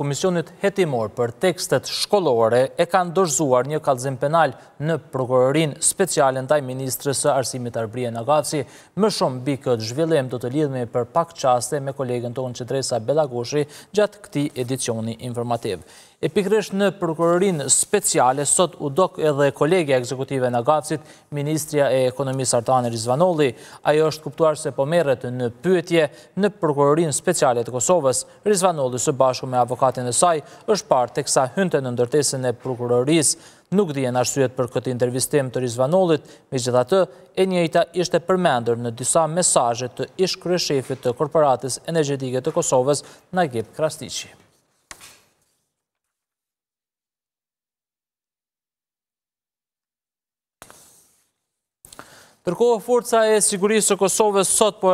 Komisionit Hetimor për tekstet shkollore e kanë dërzuar një kalzim penal në prokurorin specialen taj Ministrës Arsimit Arbrije Nagaci. Më shumë bi këtë zhvillim do të lidhme për pak qaste me kolegën tonë që drejsa Belagoshi gjatë këti edicioni informativ. E pikresh në prokurorin speciale, sot u dok edhe kolegja ekzekutive në Gacit, Ministria e Ekonomisë Artane Rizvanoli, ajo është kuptuar se pomeret në pyetje në prokurorin speciale të Kosovës, Rizvanoli së bashku me avokat fatin e saj, është partë të kësa hynte në ndërtesin e prokurorisë. Nuk dhjen ashtuet për këtë intervistim të Rizvanolit, me gjitha të e njejta ishte përmendër në disa mesajë të ish shefit të korporatis energetike të Kosovës Nagip Gjep Krastici. Tërkohë, forca e sigurisë të Kosovës sot po